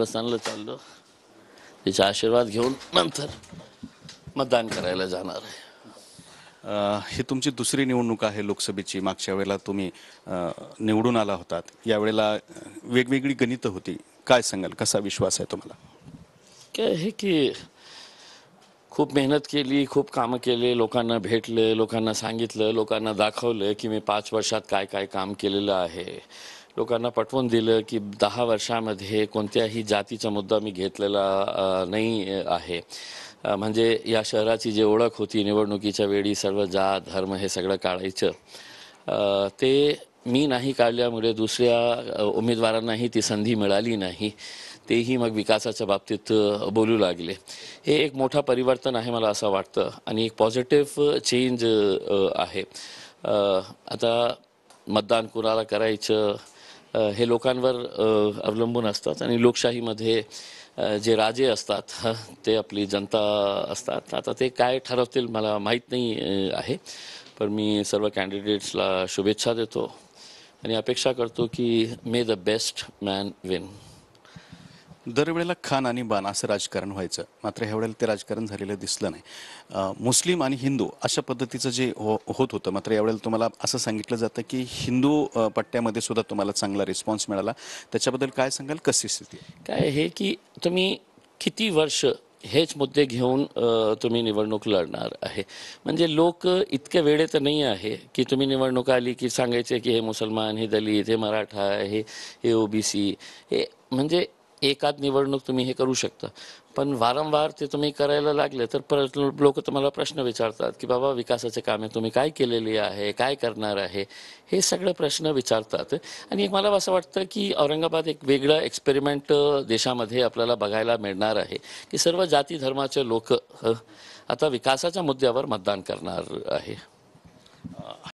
चांगलं चाललो त्याचा आशीर्वाद घेऊन नंतर मतदान करायला जाणार आहे ही तुमची दुसरी निवडणूक आहे लोकसभेची मागच्या वेळेला तुम्ही निवडून आला होता यावेळेला वेगवेगळी गणितं होती काय सांगाल कसा विश्वास आहे तुम्हाला काय हे की खूप मेहनत केली खूप कामं केले लोकांना भेटले लोकांना सांगितलं लोकांना दाखवलं की मी पाच वर्षात काय काय काम केलेलं आहे लोकांना पटवून दिलं की दहा वर्षामध्ये कोणत्याही जातीचा मुद्दा मी घेतलेला नाही आहे म्हणजे या शहराची जी ओळख होती निवडणुकीच्या वेळी सर्व जात धर्म हे सगळं काढायचं ते मी नाही काढल्यामुळे दुसऱ्या उमेदवारांनाही ती संधी मिळाली नाही तेही मग विकासाच्या बाबतीत बोलू लागले हे एक मोठा परिवर्तन आहे मला असं वाटतं आणि एक पॉझिटिव्ह चेंज आहे आता मतदान कुणाला करायचं हे लोकांवर अवलंबून असतात आणि लोकशाहीमध्ये जे राजे असतात ते आपली जनता असतात आता ते काय ठरवतील मला माहीत नाही आहे पण मी सर्व कॅन्डिडेट्सला शुभेच्छा देतो आणि अपेक्षा करतो की may the best man win दरवेळेला खान आणि बान असं राजकारण व्हायचं मात्र ह्यावेळेला ते राजकारण झालेलं दिसलं नाही मुस्लिम आणि हिंदू अशा पद्धतीचं जे हो होत होतं मात्र यावेळेला तुम्हाला असं सांगितलं जातं की हिंदू पट्ट्यामध्ये सुद्धा तुम्हाला चांगला रिस्पॉन्स मिळाला त्याच्याबद्दल काय सांगाल कशी स्थिती काय हे की तुम्ही किती वर्ष हेच मुद्दे घेऊन तुम्ही निवडणूक लढणार आहे म्हणजे लोक इतके वेळे तर नाही आहे की तुम्ही निवडणूक आली की सांगायचे की हे मुसलमान हे दलित हे मराठा हे हे ओबीसी हे म्हणजे एकाद निवडणूक तुम्ही हे करू शकता पण वारंवार ते तुम्ही करायला लागले तर परत लोक तुम्हाला प्रश्न विचारतात की बाबा विकासाचे कामे तुम्ही काय केलेली आहे काय करणार आहे हे सगळे प्रश्न विचारतात आणि मला असं वाटतं की औरंगाबाद एक वेगळं एक्सपेरिमेंट देशामध्ये आपल्याला बघायला मिळणार आहे की सर्व जाती धर्माचे लोक आता विकासाच्या मुद्द्यावर मतदान करणार आहे